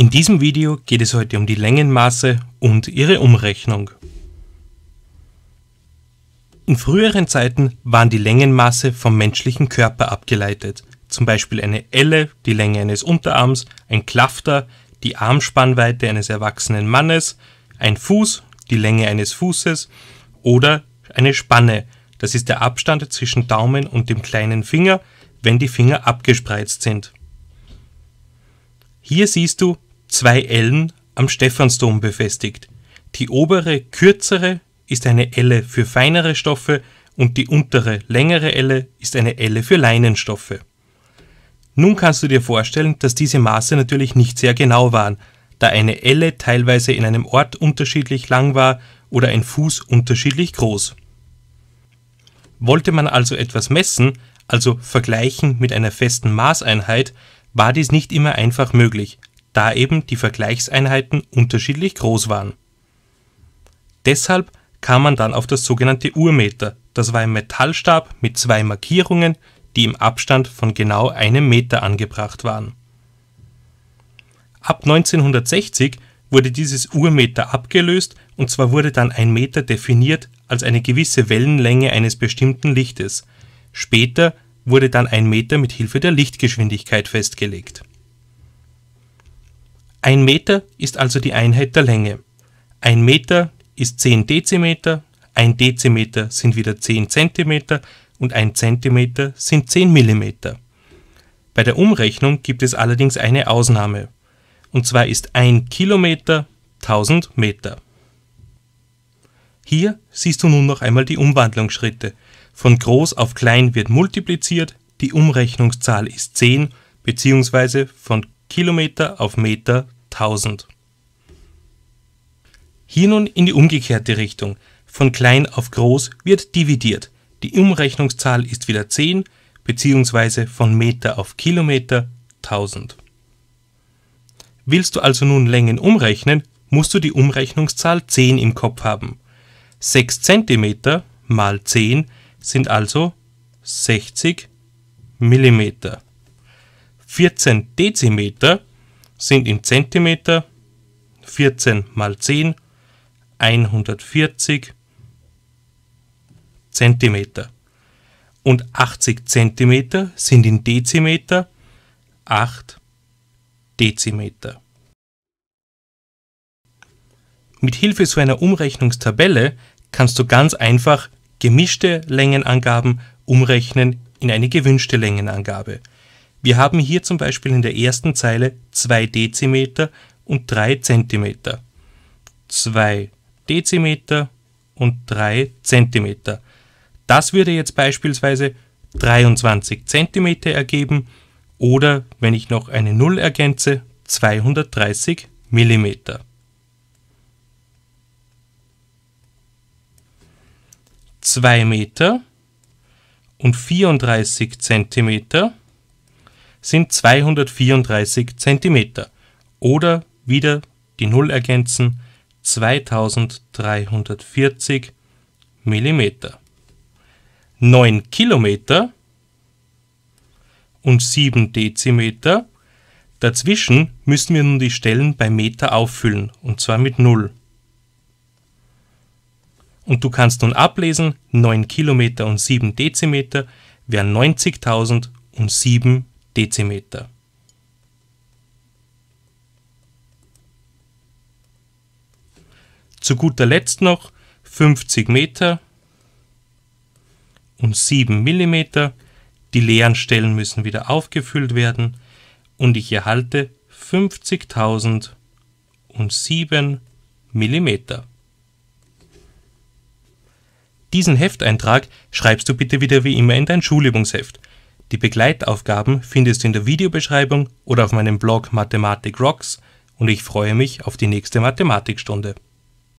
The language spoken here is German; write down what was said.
In diesem Video geht es heute um die Längenmaße und ihre Umrechnung. In früheren Zeiten waren die Längenmaße vom menschlichen Körper abgeleitet, zum Beispiel eine Elle, die Länge eines Unterarms, ein Klafter, die Armspannweite eines erwachsenen Mannes, ein Fuß, die Länge eines Fußes oder eine Spanne, das ist der Abstand zwischen Daumen und dem kleinen Finger, wenn die Finger abgespreizt sind. Hier siehst du, zwei Ellen am Stephansdom befestigt. Die obere, kürzere ist eine Elle für feinere Stoffe und die untere, längere Elle ist eine Elle für Leinenstoffe. Nun kannst du dir vorstellen, dass diese Maße natürlich nicht sehr genau waren, da eine Elle teilweise in einem Ort unterschiedlich lang war oder ein Fuß unterschiedlich groß. Wollte man also etwas messen, also vergleichen mit einer festen Maßeinheit, war dies nicht immer einfach möglich, da eben die Vergleichseinheiten unterschiedlich groß waren. Deshalb kam man dann auf das sogenannte Urmeter, das war ein Metallstab mit zwei Markierungen, die im Abstand von genau einem Meter angebracht waren. Ab 1960 wurde dieses Urmeter abgelöst und zwar wurde dann ein Meter definiert als eine gewisse Wellenlänge eines bestimmten Lichtes. Später wurde dann ein Meter mit Hilfe der Lichtgeschwindigkeit festgelegt. Ein Meter ist also die Einheit der Länge. Ein Meter ist 10 Dezimeter, ein Dezimeter sind wieder 10 Zentimeter und ein Zentimeter sind 10 Millimeter. Bei der Umrechnung gibt es allerdings eine Ausnahme. Und zwar ist ein Kilometer 1000 Meter. Hier siehst du nun noch einmal die Umwandlungsschritte. Von groß auf klein wird multipliziert, die Umrechnungszahl ist 10 bzw. von Kilometer auf Meter 1000. Hier nun in die umgekehrte Richtung. Von klein auf groß wird dividiert. Die Umrechnungszahl ist wieder 10 bzw. von Meter auf Kilometer 1000. Willst du also nun Längen umrechnen, musst du die Umrechnungszahl 10 im Kopf haben. 6 cm mal 10 sind also 60 Millimeter. 14 Dezimeter sind in Zentimeter 14 mal 10 140 Zentimeter. Und 80 Zentimeter sind in Dezimeter 8 Dezimeter. Mit Hilfe so einer Umrechnungstabelle kannst du ganz einfach gemischte Längenangaben umrechnen in eine gewünschte Längenangabe. Wir haben hier zum Beispiel in der ersten Zeile 2 Dezimeter und 3 Zentimeter. 2 Dezimeter und 3 Zentimeter. Das würde jetzt beispielsweise 23 Zentimeter ergeben oder, wenn ich noch eine Null ergänze, 230 Millimeter. Zwei Meter und 34 Zentimeter sind 234 cm oder wieder die Null ergänzen 2340 mm. 9 km und 7 Dezimeter. Dazwischen müssen wir nun die Stellen bei Meter auffüllen und zwar mit 0. Und du kannst nun ablesen, 9 Kilometer und 7 Dezimeter wären 90.007 Dezimeter. Zu guter Letzt noch 50 Meter und 7 mm. Die leeren Stellen müssen wieder aufgefüllt werden und ich erhalte 50.000 und 7 Millimeter. Diesen Hefteintrag schreibst du bitte wieder wie immer in dein Schulübungsheft die Begleitaufgaben findest du in der Videobeschreibung oder auf meinem Blog Mathematik rocks und ich freue mich auf die nächste Mathematikstunde